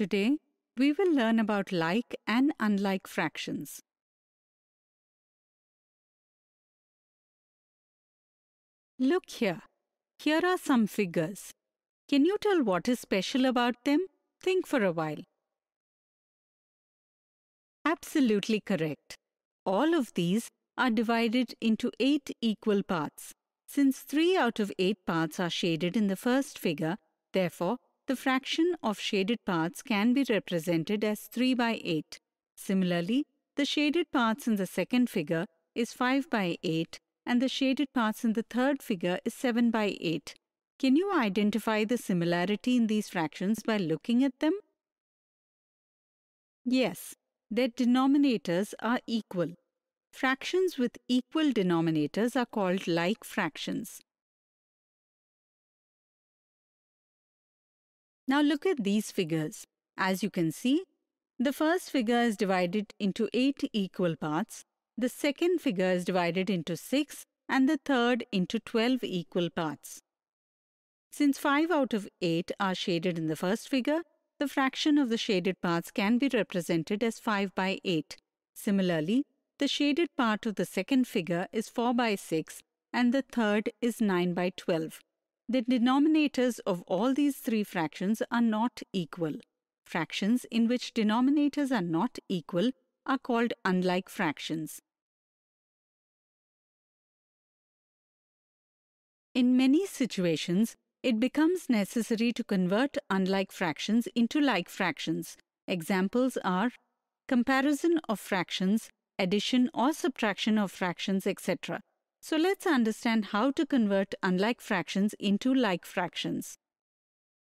Today, we will learn about like and unlike fractions. Look here. Here are some figures. Can you tell what is special about them? Think for a while. Absolutely correct. All of these are divided into eight equal parts. Since three out of eight parts are shaded in the first figure, therefore the fraction of shaded parts can be represented as 3 by 8. Similarly, the shaded parts in the second figure is 5 by 8 and the shaded parts in the third figure is 7 by 8. Can you identify the similarity in these fractions by looking at them? Yes, their denominators are equal. Fractions with equal denominators are called like fractions. Now look at these figures. As you can see, the first figure is divided into 8 equal parts, the second figure is divided into 6 and the third into 12 equal parts. Since 5 out of 8 are shaded in the first figure, the fraction of the shaded parts can be represented as 5 by 8. Similarly, the shaded part of the second figure is 4 by 6 and the third is 9 by 12. The denominators of all these three fractions are not equal. Fractions in which denominators are not equal are called unlike fractions. In many situations, it becomes necessary to convert unlike fractions into like fractions. Examples are comparison of fractions, addition or subtraction of fractions, etc. So let's understand how to convert unlike fractions into like fractions.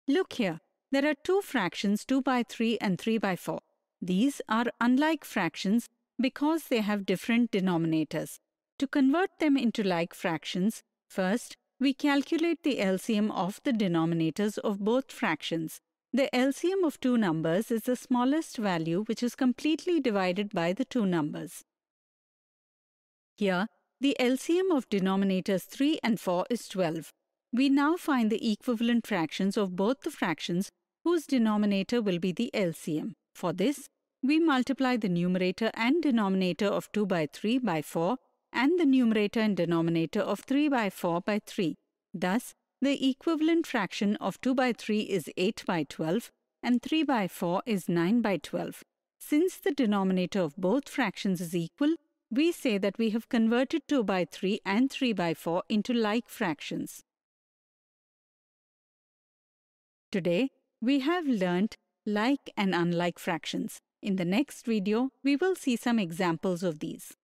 Look here, there are two fractions 2 by 3 and 3 by 4. These are unlike fractions because they have different denominators. To convert them into like fractions, first we calculate the LCM of the denominators of both fractions. The LCM of two numbers is the smallest value which is completely divided by the two numbers. Here, the LCM of denominators 3 and 4 is 12. We now find the equivalent fractions of both the fractions whose denominator will be the LCM. For this, we multiply the numerator and denominator of 2 by 3 by 4 and the numerator and denominator of 3 by 4 by 3. Thus, the equivalent fraction of 2 by 3 is 8 by 12 and 3 by 4 is 9 by 12. Since the denominator of both fractions is equal, we say that we have converted 2 by 3 and 3 by 4 into like fractions. Today, we have learnt like and unlike fractions. In the next video, we will see some examples of these.